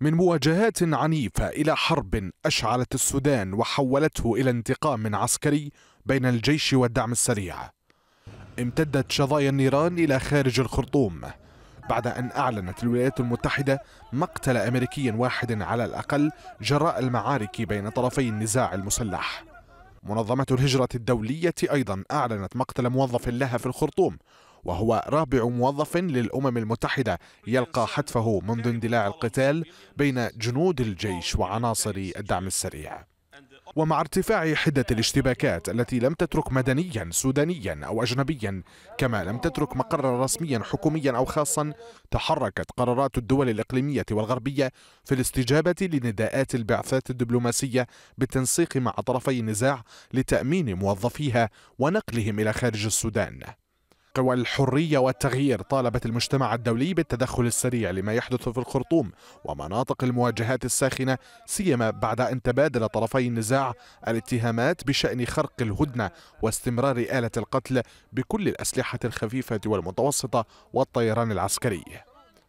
من مواجهات عنيفة إلى حرب أشعلت السودان وحولته إلى انتقام عسكري بين الجيش والدعم السريع امتدت شظايا النيران إلى خارج الخرطوم بعد أن أعلنت الولايات المتحدة مقتل أمريكي واحد على الأقل جراء المعارك بين طرفي النزاع المسلح منظمة الهجرة الدولية أيضا أعلنت مقتل موظف لها في الخرطوم وهو رابع موظف للأمم المتحدة يلقى حتفه منذ اندلاع القتال بين جنود الجيش وعناصر الدعم السريع ومع ارتفاع حدة الاشتباكات التي لم تترك مدنيا سودانيا أو أجنبيا كما لم تترك مقرا رسميا حكوميا أو خاصا تحركت قرارات الدول الإقليمية والغربية في الاستجابة لنداءات البعثات الدبلوماسية بالتنسيق مع طرفي النزاع لتأمين موظفيها ونقلهم إلى خارج السودان والحرية والتغيير طالبت المجتمع الدولي بالتدخل السريع لما يحدث في الخرطوم ومناطق المواجهات الساخنة سيما بعد أن تبادل طرفي النزاع الاتهامات بشأن خرق الهدنة واستمرار آلة القتل بكل الأسلحة الخفيفة والمتوسطة والطيران العسكري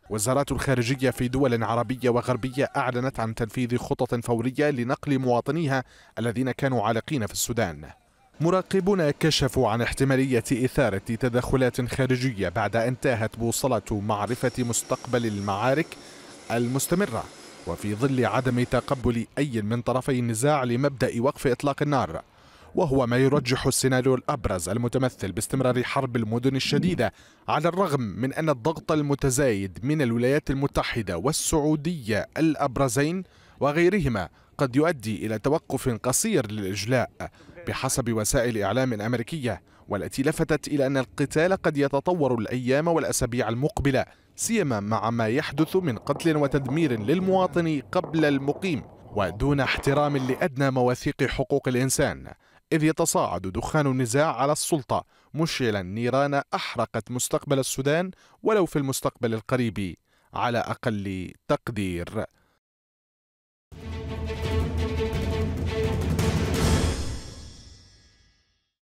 وزارات الخارجية في دول عربية وغربية أعلنت عن تنفيذ خطط فورية لنقل مواطنيها الذين كانوا عالقين في السودان مراقبون كشفوا عن احتمالية إثارة تدخلات خارجية بعد أن تاهت بوصلة معرفة مستقبل المعارك المستمرة وفي ظل عدم تقبل أي من طرفي النزاع لمبدأ وقف إطلاق النار وهو ما يرجح السيناريو الأبرز المتمثل باستمرار حرب المدن الشديدة على الرغم من أن الضغط المتزايد من الولايات المتحدة والسعودية الأبرزين وغيرهما قد يؤدي إلى توقف قصير للإجلاء بحسب وسائل إعلام أمريكية والتي لفتت إلى أن القتال قد يتطور الأيام والأسابيع المقبلة سيما مع ما يحدث من قتل وتدمير للمواطن قبل المقيم ودون احترام لأدنى مواثيق حقوق الإنسان إذ يتصاعد دخان النزاع على السلطة مشعلا نيران أحرقت مستقبل السودان ولو في المستقبل القريب على أقل تقدير